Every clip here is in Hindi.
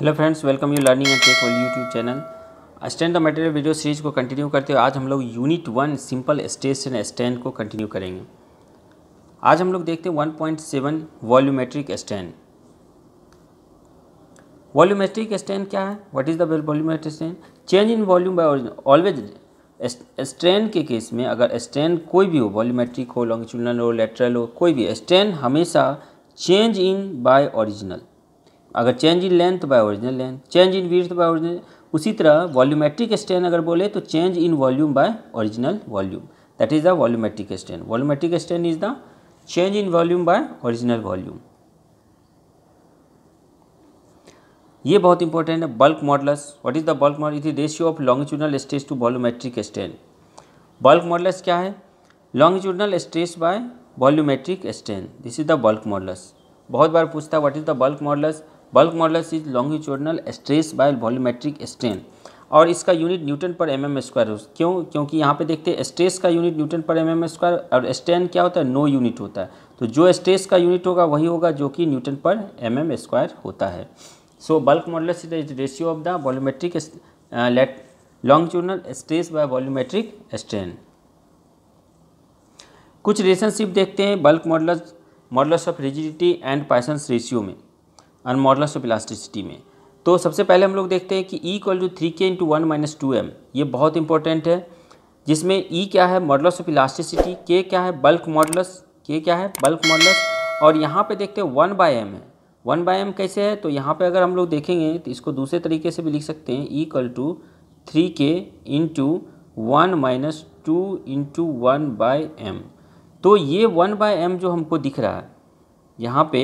hello friends welcome you learning and tech YouTube channel stand the material video series को कंटिन्यू करते हुए आज हम लोग unit one simple station stand को कंटिन्यू करेंगे आज हम लोग देखते हैं 1.7 वॉल्यूमेट्रिक स्टैंड वॉल्यूमेट्रिक स्टैंड क्या है what is the volumetric stand change in volume by always stand के केस में अगर स्टैंड कोई भी हो वॉल्यूमेट्रिक हो लॉन्गिट्यूडनल हो लेटरल हो कोई भी स्टैंड हमेशा चेंज इन बाय ओरिजिनल अगर change in length by original length change in width by original उसी तरह वॉल्यूमेट्रिक स्ट्रेन अगर बोले तो change in volume by original volume that is the volumetric strain volumetric strain is the change in volume by original volume ये बहुत इंपॉर्टेंट है bulk modulus what is the bulk modulus it is ratio of longitudinal stress to volumetric strain bulk modulus क्या है longitudinal stress by volumetric strain this is the bulk modulus बहुत बार पूछता है what is the bulk modulus bulk modulus is longitudinal stress by volumetric strain और इसका यूनिट न्यूटन पर एम एम स्क्वायर क्यों क्योंकि यहाँ पे देखते हैं स्ट्रेस का यूनिट न्यूटन पर एम एम स्क्वायर और स्ट्रेन क्या होता है नो यूनिट होता है तो जो स्ट्रेस का यूनिट होगा वही होगा जो कि न्यूटन पर एम एम स्क्वायर होता है so bulk modulus is ratio of the volumetric let longitudinal stress by volumetric strain कुछ रिलेशनशिप देखते हैं bulk model modulus of rigidity and Poisson's ratio में एंड मॉडलस ऑफ इलास्टिसिटी में तो सबसे पहले हम लोग देखते हैं कि E equal to three K into one minus two M ये बहुत इंपॉर्टेंट है जिसमें ई e क्या है मॉडलस ऑफ इलास्टिसिटी के क्या है बल्क मॉडलस के क्या है बल्क मॉडलस और यहाँ पे देखते हैं वन बाय एम है वन बाय एम कैसे है तो यहाँ पे अगर हम लोग देखेंगे तो इसको दूसरे तरीके से भी लिख सकते हैं E equal to three K into one minus two into one by M तो ये वन बाय एम जो हमको दिख रहा है यहाँ पे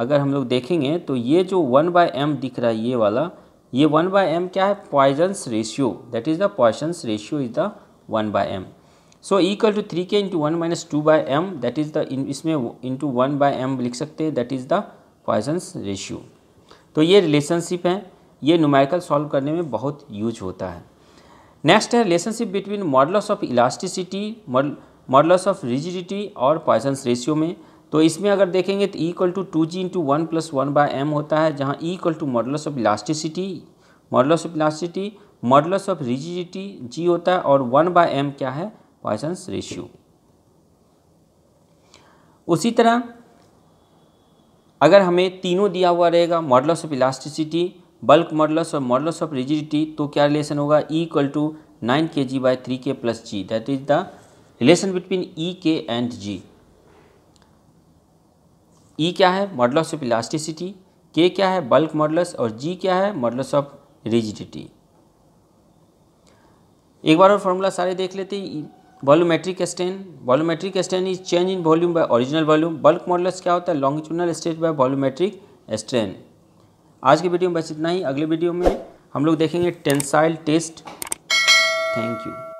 अगर हम लोग देखेंगे तो ये जो वन बाय एम दिख रहा है ये वाला ये वन बाय एम क्या है Poisson's ratio that is the Poisson's ratio is the one by M so equal to three K into one minus two by M that is the इसमें इंटू वन बाय एम लिख सकते हैं that is the Poisson's ratio तो ये रिलेशनशिप है ये नुमाइकल सॉल्व करने में बहुत यूज होता है नेक्स्ट है relationship between modulus of elasticity modulus of rigidity और पॉइजन्स रेशियो में तो इसमें अगर देखेंगे तो equal to two G into one plus one by M होता है जहाँ equal to modulus of elasticity modulus of elasticity modulus of rigidity G होता है और वन बाय एम क्या है पॉइसन्स रेशियो उसी तरह अगर हमें तीनों दिया हुआ रहेगा modulus of elasticity bulk modulus और मॉडलस ऑफ रिजिडिटी तो क्या रिलेशन होगा E equal to nine K G by three K plus G that is the relation between E K and ji E e क्या है मॉडलस ऑफ इलास्टिसिटी के क्या है बल्क मॉडलस और जी क्या है मॉडलस ऑफ रिजिडिटी एक बार और फॉर्मूला सारे देख लेते हैं volumetric strain volumetric strain is change in volume by original volume bulk modulus क्या होता है longitudinal stress by volumetric strain आज के वीडियो में बस इतना ही अगले वीडियो में हम लोग देखेंगे टेंसाइल टेस्ट थैंक यू